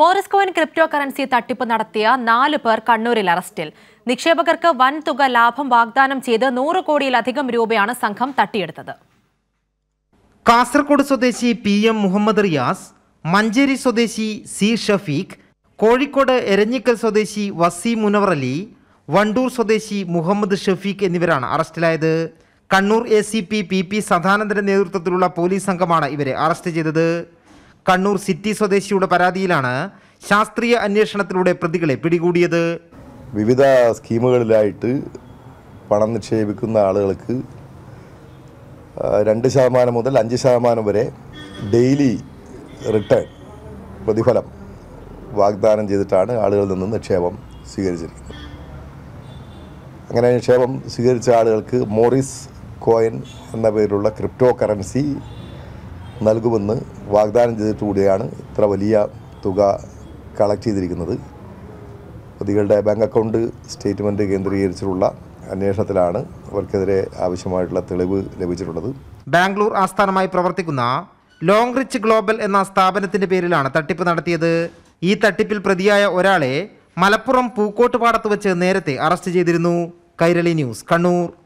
Morris crypto currency തട്ടിപ്പ് നടത്തിയ നാല് പേർ കണ്ണൂരിൽ അറസ്റ്റിൽ നിക്ഷേപകർക്ക് വൻ തുക ലാഭം വാഗ്ദാനം ചെയ്ത് നൂറ് കോടിയിലധികം രൂപയാണ് സംഘം തട്ടിയെടുത്തത് കാസർഗോഡ് സ്വദേശി പി എം മുഹമ്മദ് റിയാസ് മഞ്ചേരി സ്വദേശി സി ഷഫീഖ് കോഴിക്കോട് എരഞ്ഞിക്കൽ സ്വദേശി വസീം മുനവർ അലി വണ്ടൂർ സ്വദേശി മുഹമ്മദ് ഷഫീഖ് എന്നിവരാണ് അറസ്റ്റിലായത് Kannur A C P P P സദാനന്ദന്റെ നേതൃത്വത്തിലുള്ള പോലീസ് സംഘമാണ് ഇവരെ അറസ്റ്റ് ചെയ്തത് കണ്ണൂർ സിറ്റി സ്വദേശിയുടെ പരാതിയിലാണ് ശാസ്ത്രീയ അന്വേഷണത്തിലൂടെ പ്രതികളെ പിടികൂടിയത് വിവിധ സ്കീമുകളിലായിട്ട് പണം നിക്ഷേപിക്കുന്ന ആളുകൾക്ക് രണ്ട് ശതമാനം മുതൽ അഞ്ച് ശതമാനം വരെ ഡെയിലി റിട്ടേൺ പ്രതിഫലം വാഗ്ദാനം ചെയ്തിട്ടാണ് ആളുകളിൽ നിന്ന് നിക്ഷേപം സ്വീകരിച്ചിരിക്കുന്നത് അങ്ങനെ നിക്ഷേപം സ്വീകരിച്ച ആളുകൾക്ക് മോറിസ് കോയിൻ എന്ന പേരിലുള്ള ക്രിപ്റ്റോ കറൻസി നൽകുമെന്ന് വാഗ്ദാനം ചെയ്തിട്ടുകൂടിയാണ് ഇത്ര വലിയ തുക കളക്ട് ചെയ്തിരിക്കുന്നത് പ്രതികളുടെ ബാങ്ക് അക്കൗണ്ട് സ്റ്റേറ്റ്മെൻറ്റ് കേന്ദ്രീകരിച്ചിട്ടുള്ള അന്വേഷണത്തിലാണ് അവർക്കെതിരെ ആവശ്യമായിട്ടുള്ള തെളിവ് ലഭിച്ചിട്ടുള്ളത് ബാംഗ്ലൂർ ആസ്ഥാനമായി പ്രവർത്തിക്കുന്ന ലോങ് റിച്ച് ഗ്ലോബൽ എന്ന സ്ഥാപനത്തിന്റെ പേരിലാണ് തട്ടിപ്പ് നടത്തിയത് ഈ തട്ടിപ്പിൽ പ്രതിയായ ഒരാളെ മലപ്പുറം പൂക്കോട്ടുപാടത്ത് വെച്ച് നേരത്തെ അറസ്റ്റ് ചെയ്തിരുന്നു കൈരളി ന്യൂസ് കണ്ണൂർ